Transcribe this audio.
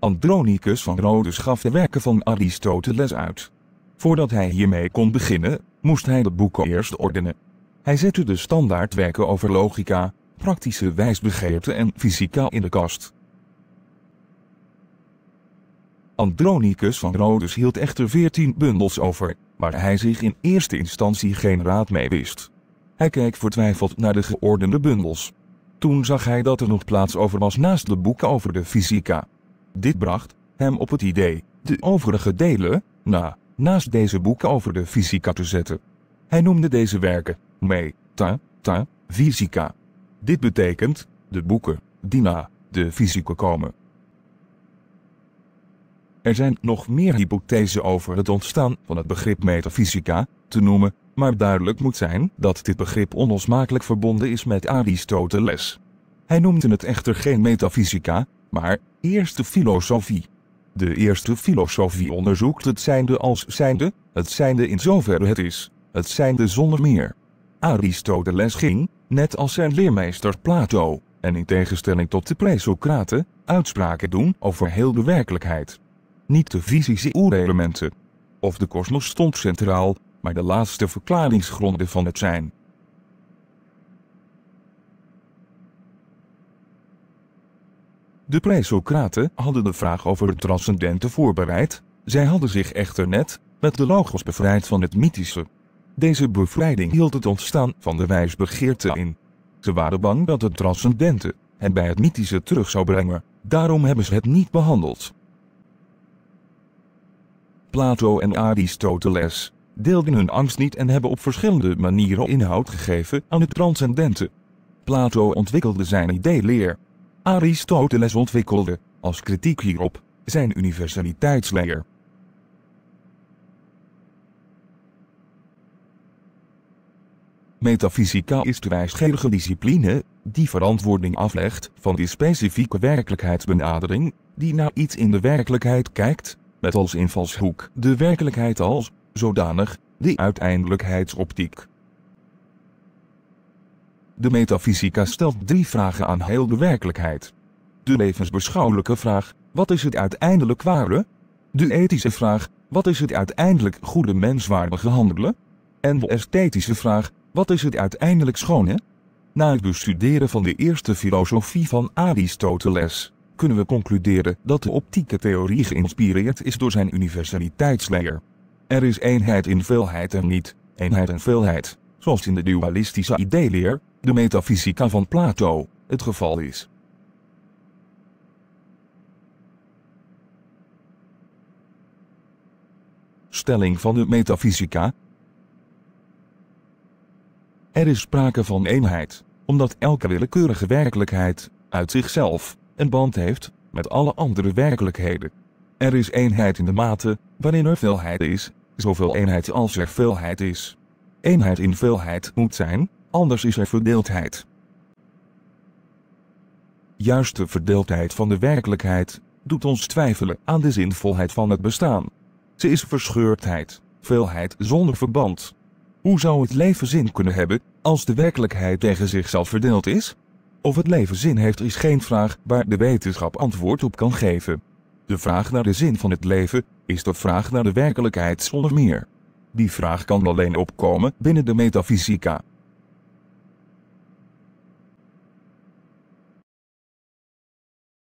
Andronicus van Rhodes gaf de werken van Aristoteles uit. Voordat hij hiermee kon beginnen, moest hij de boeken eerst ordenen. Hij zette de standaardwerken over logica, praktische wijsbegeerte en fysica in de kast. Andronicus van Rhodes hield echter veertien bundels over, waar hij zich in eerste instantie geen raad mee wist. Hij keek vertwijfeld naar de geordende bundels. Toen zag hij dat er nog plaats over was naast de boeken over de fysica. Dit bracht hem op het idee de overige delen na naast deze boeken over de fysica te zetten. Hij noemde deze werken Meta Ta Fysica. Dit betekent de boeken die na de fysica komen. Er zijn nog meer hypothesen over het ontstaan van het begrip metafysica te noemen, maar duidelijk moet zijn dat dit begrip onlosmakelijk verbonden is met Aristoteles. Hij noemde het echter geen metafysica, maar eerste filosofie. De eerste filosofie onderzoekt het zijnde als zijnde, het zijnde in zoverre het is, het zijnde zonder meer. Aristoteles ging, net als zijn leermeester Plato, en in tegenstelling tot de pre-Socraten, uitspraken doen over heel de werkelijkheid. Niet de fysische oerelementen. Of de kosmos stond centraal, maar de laatste verklaringsgronden van het zijn. De Socraten hadden de vraag over het transcendente voorbereid, zij hadden zich echter net, met de logos bevrijd van het mythische. Deze bevrijding hield het ontstaan van de wijsbegeerte in. Ze waren bang dat het transcendente het bij het mythische terug zou brengen, daarom hebben ze het niet behandeld. Plato en Aristoteles deelden hun angst niet en hebben op verschillende manieren inhoud gegeven aan het transcendente. Plato ontwikkelde zijn idee leer Aristoteles ontwikkelde, als kritiek hierop, zijn universaliteitsleer. Metafysica is de wijsgerige discipline, die verantwoording aflegt van die specifieke werkelijkheidsbenadering, die naar iets in de werkelijkheid kijkt, met als invalshoek de werkelijkheid als, zodanig, die uiteindelijkheidsoptiek. De metafysica stelt drie vragen aan heel de werkelijkheid. De levensbeschouwelijke vraag, wat is het uiteindelijk ware? De ethische vraag, wat is het uiteindelijk goede menswaardige handelen? En de esthetische vraag, wat is het uiteindelijk schone? Na het bestuderen van de eerste filosofie van Aristoteles, kunnen we concluderen dat de optieke theorie geïnspireerd is door zijn universaliteitsleer. Er is eenheid in veelheid en niet, eenheid en veelheid zoals in de dualistische ideeleer, de metafysica van Plato, het geval is. Stelling van de metafysica Er is sprake van eenheid, omdat elke willekeurige werkelijkheid, uit zichzelf, een band heeft met alle andere werkelijkheden. Er is eenheid in de mate waarin er veelheid is, zoveel eenheid als er veelheid is. Eenheid in veelheid moet zijn, anders is er verdeeldheid. Juist de verdeeldheid van de werkelijkheid doet ons twijfelen aan de zinvolheid van het bestaan. Ze is verscheurdheid, veelheid zonder verband. Hoe zou het leven zin kunnen hebben als de werkelijkheid tegen zichzelf verdeeld is? Of het leven zin heeft is geen vraag waar de wetenschap antwoord op kan geven. De vraag naar de zin van het leven is de vraag naar de werkelijkheid zonder meer. Die vraag kan alleen opkomen binnen de metafysica.